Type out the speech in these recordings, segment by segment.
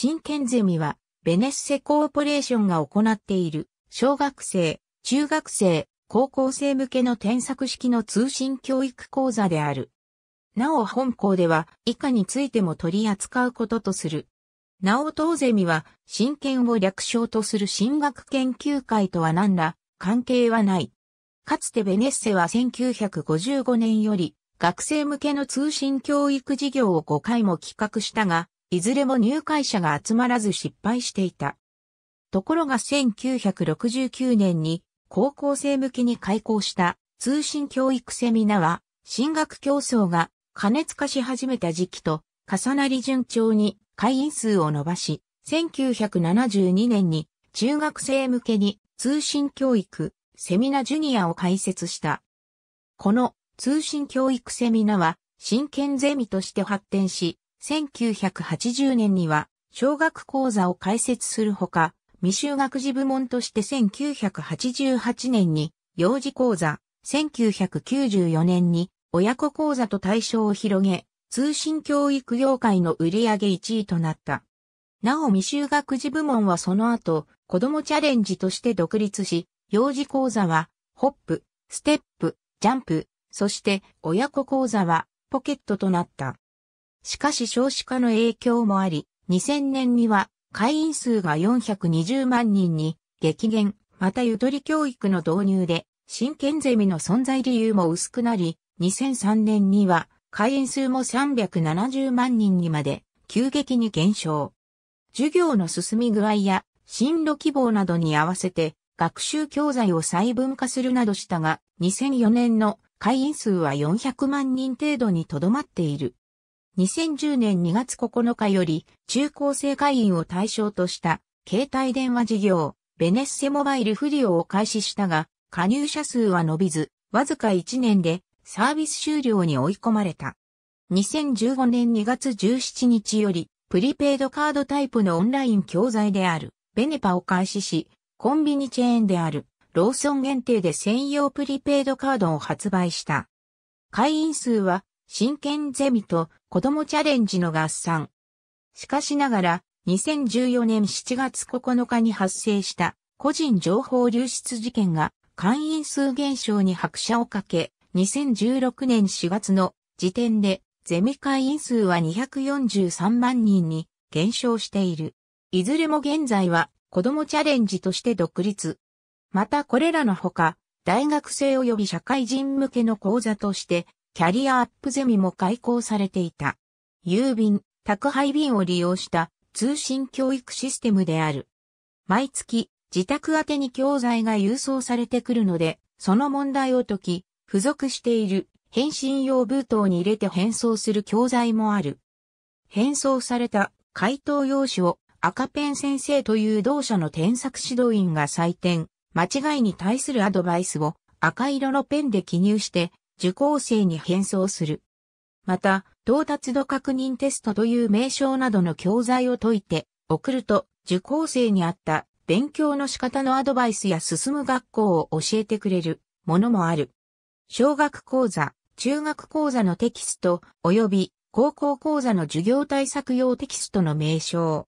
真剣ゼミは、ベネッセコーポレーションが行っている、小学生、中学生、高校生向けの添削式の通信教育講座である。なお本校では以下についても取り扱うこととする。なお当ゼミは、真剣を略称とする進学研究会とは何ら関係はない。かつてベネッセは1955年より学生向けの通信教育事業を5回も企画したが、いずれも入会者が集まらず失敗していた。ところが1969年に高校生向けに開校した通信教育セミナは進学競争が過熱化し始めた時期と重なり順調に会員数を伸ばし、1972年に中学生向けに通信教育セミナジュニアを開設した。この通信教育セミナは真剣ゼミとして発展し、1980年には小学講座を開設するほか、未就学児部門として1988年に幼児講座、1994年に親子講座と対象を広げ、通信教育業界の売り上げ1位となった。なお未就学児部門はその後、子供チャレンジとして独立し、幼児講座は、ホップ、ステップ、ジャンプ、そして親子講座は、ポケットとなった。しかし少子化の影響もあり、2000年には会員数が420万人に激減、またゆとり教育の導入で、真剣ゼミの存在理由も薄くなり、2003年には会員数も370万人にまで急激に減少。授業の進み具合や進路希望などに合わせて学習教材を細分化するなどしたが、2004年の会員数は400万人程度にとどまっている。2010年2月9日より中高生会員を対象とした携帯電話事業、ベネッセモバイル不リオを開始したが、加入者数は伸びず、わずか1年でサービス終了に追い込まれた。2015年2月17日より、プリペイドカードタイプのオンライン教材である、ベネパを開始し、コンビニチェーンである、ローソン限定で専用プリペイドカードを発売した。会員数は、真剣ゼミと子供チャレンジの合算。しかしながら、2014年7月9日に発生した個人情報流出事件が会員数減少に拍車をかけ、2016年4月の時点でゼミ会員数は243万人に減少している。いずれも現在は子供チャレンジとして独立。またこれらのほか、大学生及び社会人向けの講座としてキャリアアップゼミも開講されていた。郵便、宅配便を利用した通信教育システムである。毎月、自宅宛てに教材が郵送されてくるので、その問題を解き、付属している返信用封筒に入れて返送する教材もある。返送された回答用紙を赤ペン先生という同社の添削指導員が採点、間違いに対するアドバイスを赤色のペンで記入して受講生に変装する。また、到達度確認テストという名称などの教材を解いて送ると、受講生に合った勉強の仕方のアドバイスや進む学校を教えてくれるものもある。小学講座、中学講座のテキスト、及び高校講座の授業対策用テキストの名称。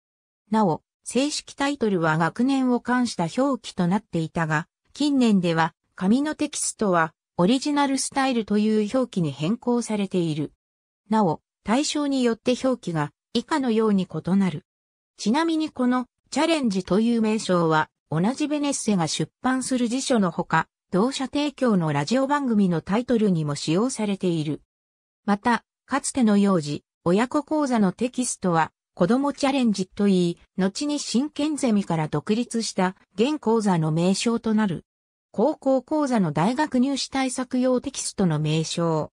なお、正式タイトルは学年を冠した表記となっていたが、近年では紙のテキストはオリジナルスタイルという表記に変更されている。なお、対象によって表記が以下のように異なる。ちなみにこのチャレンジという名称は同じベネッセが出版する辞書のほか、同社提供のラジオ番組のタイトルにも使用されている。また、かつての幼児、親子講座のテキストは、子供チャレンジといい、後に真剣ゼミから独立した現講座の名称となる。高校講座の大学入試対策用テキストの名称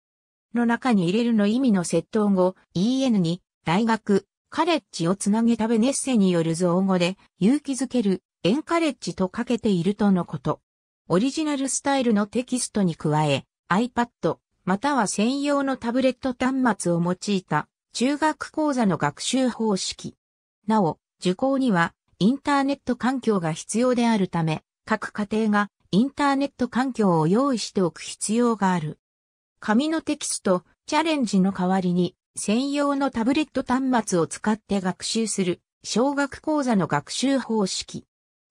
の中に入れるの意味の窃盗語 EN に大学、カレッジをつなげたベネッセによる造語で勇気づけるエンカレッジとかけているとのこと。オリジナルスタイルのテキストに加え iPad または専用のタブレット端末を用いた中学講座の学習方式。なお、受講にはインターネット環境が必要であるため、各家庭がインターネット環境を用意しておく必要がある。紙のテキスト、チャレンジの代わりに、専用のタブレット端末を使って学習する、小学講座の学習方式。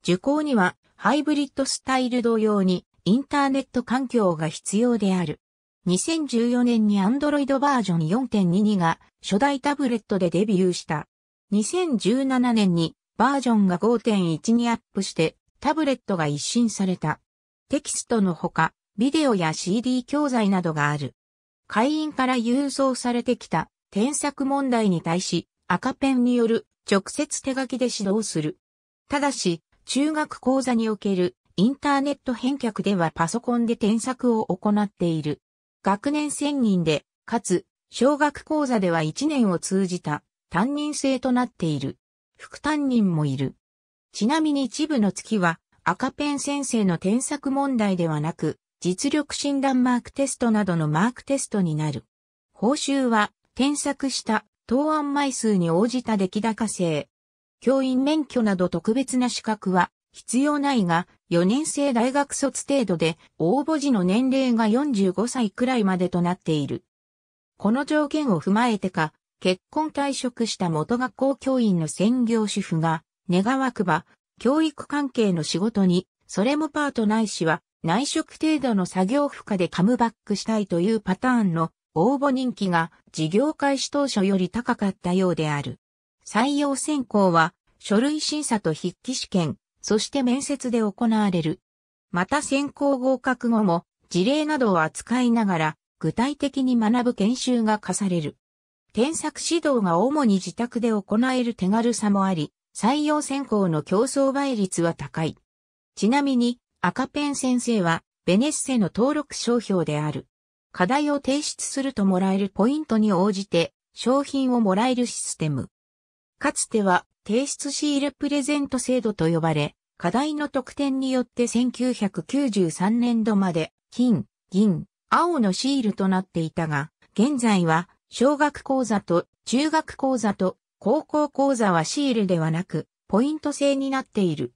受講には、ハイブリッドスタイル同様に、インターネット環境が必要である。2014年に Android バージョン4.22が初代タブレットでデビューした。2017年にバージョンが5.1にアップしてタブレットが一新された。テキストのほか、ビデオや CD 教材などがある。会員から郵送されてきた添削問題に対し、赤ペンによる直接手書きで指導する。ただし、中学講座におけるインターネット返却ではパソコンで添削を行っている。学年専任で、かつ、小学講座では1年を通じた担任制となっている。副担任もいる。ちなみに一部の月は赤ペン先生の添削問題ではなく、実力診断マークテストなどのマークテストになる。報酬は、添削した答案枚数に応じた出来高制。教員免許など特別な資格は必要ないが、4年生大学卒程度で応募時の年齢が45歳くらいまでとなっている。この条件を踏まえてか、結婚退職した元学校教員の専業主婦が、願わくば教育関係の仕事に、それもパートないしは内職程度の作業負荷でカムバックしたいというパターンの応募人気が事業開始当初より高かったようである。採用選考は書類審査と筆記試験、そして面接で行われる。また選考合格後も事例などを扱いながら具体的に学ぶ研修が課される。添削指導が主に自宅で行える手軽さもあり、採用選考の競争倍率は高い。ちなみに赤ペン先生はベネッセの登録商標である。課題を提出するともらえるポイントに応じて商品をもらえるシステム。かつては提出シールプレゼント制度と呼ばれ、課題の得点によって1993年度まで金、銀、青のシールとなっていたが、現在は小学講座と中学講座と高校講座はシールではなく、ポイント制になっている。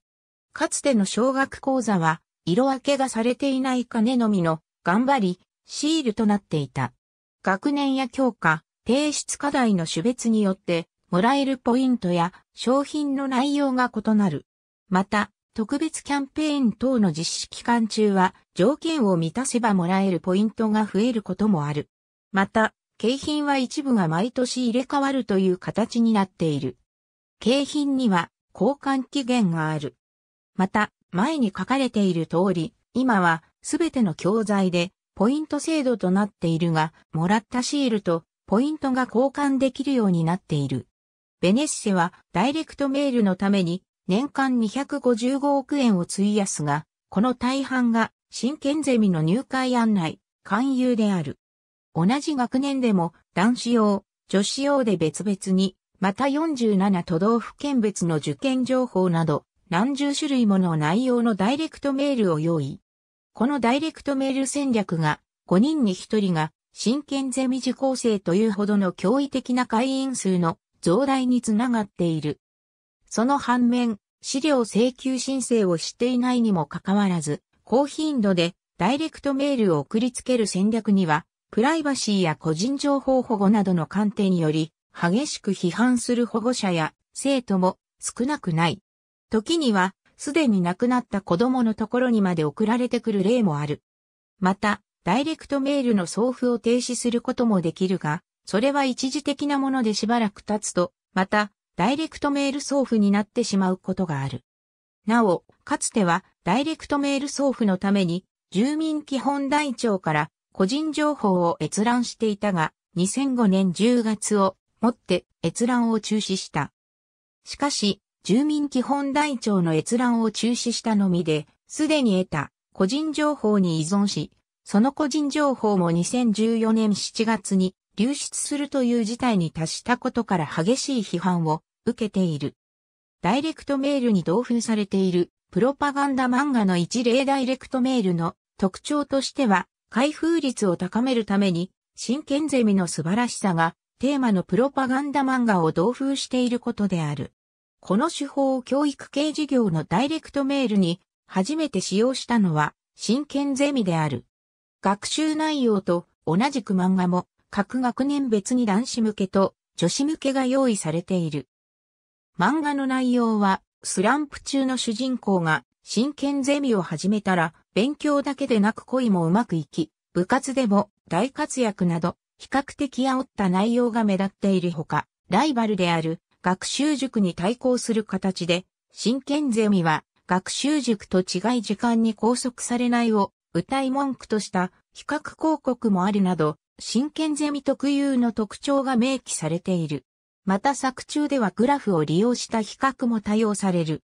かつての小学講座は、色分けがされていない金のみの、頑張り、シールとなっていた。学年や教科、提出課題の種別によって、もらえるポイントや商品の内容が異なる。また、特別キャンペーン等の実施期間中は、条件を満たせばもらえるポイントが増えることもある。また、景品は一部が毎年入れ替わるという形になっている。景品には交換期限がある。また、前に書かれている通り、今はすべての教材でポイント制度となっているが、もらったシールとポイントが交換できるようになっている。ベネッセはダイレクトメールのために年間255億円を費やすが、この大半が真剣ゼミの入会案内、勧誘である。同じ学年でも男子用、女子用で別々に、また47都道府県別の受験情報など、何十種類もの内容のダイレクトメールを用意。このダイレクトメール戦略が、5人に1人が、真剣ゼミ受講生というほどの驚異的な会員数の増大につながっている。その反面、資料請求申請をしていないにもかかわらず、高頻度でダイレクトメールを送りつける戦略にはプライバシーや個人情報保護などの観点により、激しく批判する保護者や生徒も少なくない。時には、すでに亡くなった子供のところにまで送られてくる例もある。また、ダイレクトメールの送付を停止することもできるが、それは一時的なものでしばらく経つと、また、ダイレクトメール送付になってしまうことがある。なお、かつては、ダイレクトメール送付のために、住民基本台帳から個人情報を閲覧していたが、2005年10月をもって閲覧を中止した。しかし、住民基本台帳の閲覧を中止したのみで、すでに得た個人情報に依存し、その個人情報も2014年7月に流出するという事態に達したことから激しい批判を受けている。ダイレクトメールに同封されているプロパガンダ漫画の一例ダイレクトメールの特徴としては開封率を高めるために、真剣ゼミの素晴らしさが、テーマのプロパガンダ漫画を同封していることである。この手法を教育系事業のダイレクトメールに初めて使用したのは真剣ゼミである。学習内容と同じく漫画も各学年別に男子向けと女子向けが用意されている。漫画の内容はスランプ中の主人公が真剣ゼミを始めたら勉強だけでなく恋もうまくいき、部活でも大活躍など、比較的煽った内容が目立っているほか、ライバルである学習塾に対抗する形で、真剣ゼミは学習塾と違い時間に拘束されないを歌い文句とした比較広告もあるなど、真剣ゼミ特有の特徴が明記されている。また作中ではグラフを利用した比較も多用される。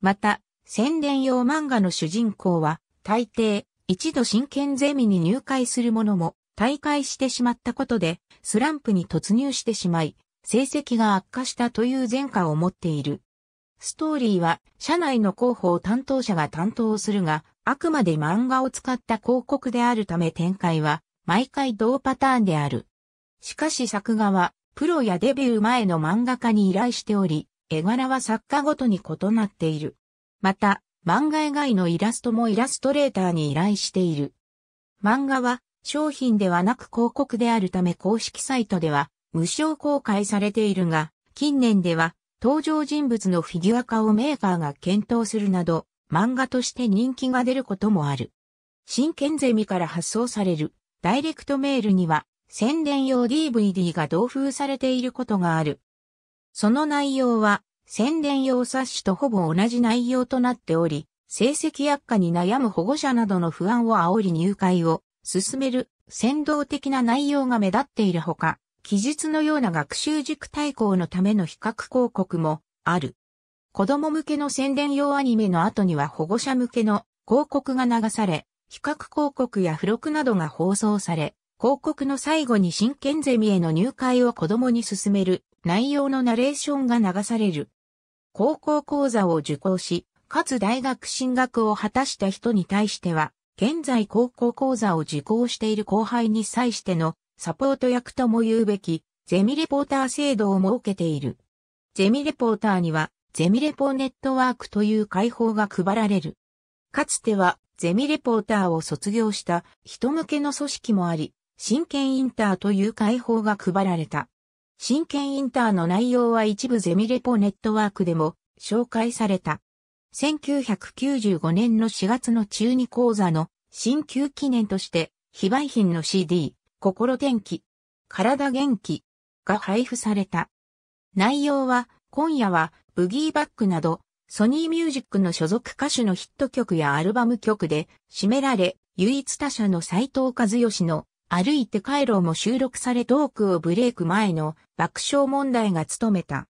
また、宣伝用漫画の主人公は大抵、一度真剣ゼミに入会する者も、退会してしまったことで、スランプに突入してしまい、成績が悪化したという前科を持っている。ストーリーは、社内の広報担当者が担当するが、あくまで漫画を使った広告であるため展開は、毎回同パターンである。しかし作画は、プロやデビュー前の漫画家に依頼しており、絵柄は作家ごとに異なっている。また、漫画以外のイラストもイラストレーターに依頼している。漫画は商品ではなく広告であるため公式サイトでは無償公開されているが、近年では登場人物のフィギュア化をメーカーが検討するなど、漫画として人気が出ることもある。真剣ゼミから発送されるダイレクトメールには宣伝用 DVD が同封されていることがある。その内容は宣伝用冊子とほぼ同じ内容となっており、成績悪化に悩む保護者などの不安を煽り入会を進める先導的な内容が目立っているほか、記述のような学習塾対抗のための比較広告もある。子供向けの宣伝用アニメの後には保護者向けの広告が流され、比較広告や付録などが放送され、広告の最後に真剣ゼミへの入会を子供に進める内容のナレーションが流される。高校講座を受講し、かつ大学進学を果たした人に対しては、現在高校講座を受講している後輩に際してのサポート役とも言うべき、ゼミレポーター制度を設けている。ゼミレポーターには、ゼミレポネットワークという解放が配られる。かつては、ゼミレポーターを卒業した人向けの組織もあり、真剣インターという解放が配られた。真剣インターの内容は一部ゼミレポネットワークでも紹介された。1995年の4月の中2講座の新旧記念として非売品の CD、心天気、体元気が配布された。内容は今夜はブギーバックなどソニーミュージックの所属歌手のヒット曲やアルバム曲で占められ唯一他社の斎藤和義の歩いて回路も収録されトークをブレイク前の爆笑問題が務めた。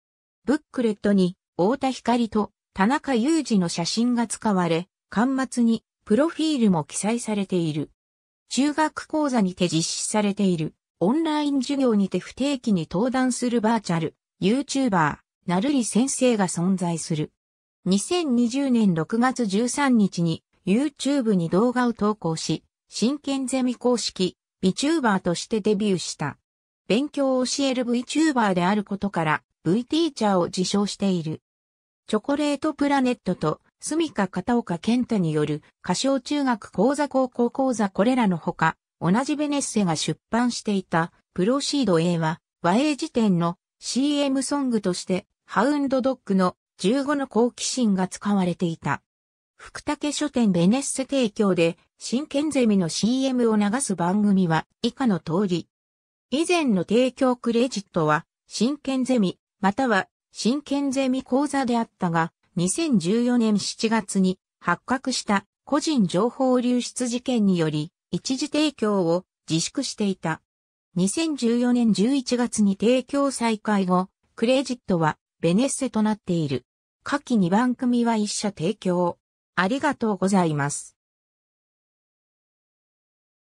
ブックレットに、太田光と田中裕二の写真が使われ、端末にプロフィールも記載されている。中学講座にて実施されている、オンライン授業にて不定期に登壇するバーチャル、YouTuber、なるり先生が存在する。2020年6月13日に YouTube に動画を投稿し、真剣ゼミ公式 VTuber としてデビューした。勉強を教える VTuber であることから VTeacher を自称している。チョコレートプラネットと住処片岡健太による歌唱中学講座高校講座これらのほか、同じベネッセが出版していたプロシード A は和英辞典の CM ソングとしてハウンドドッグの15の好奇心が使われていた。福武書店ベネッセ提供で、真剣ゼミの CM を流す番組は以下の通り。以前の提供クレジットは、真剣ゼミ、または、真剣ゼミ講座であったが、2014年7月に発覚した個人情報流出事件により、一時提供を自粛していた。2014年11月に提供再開後、クレジットはベネッセとなっている。下記2番組は一社提供。ありがとうございます。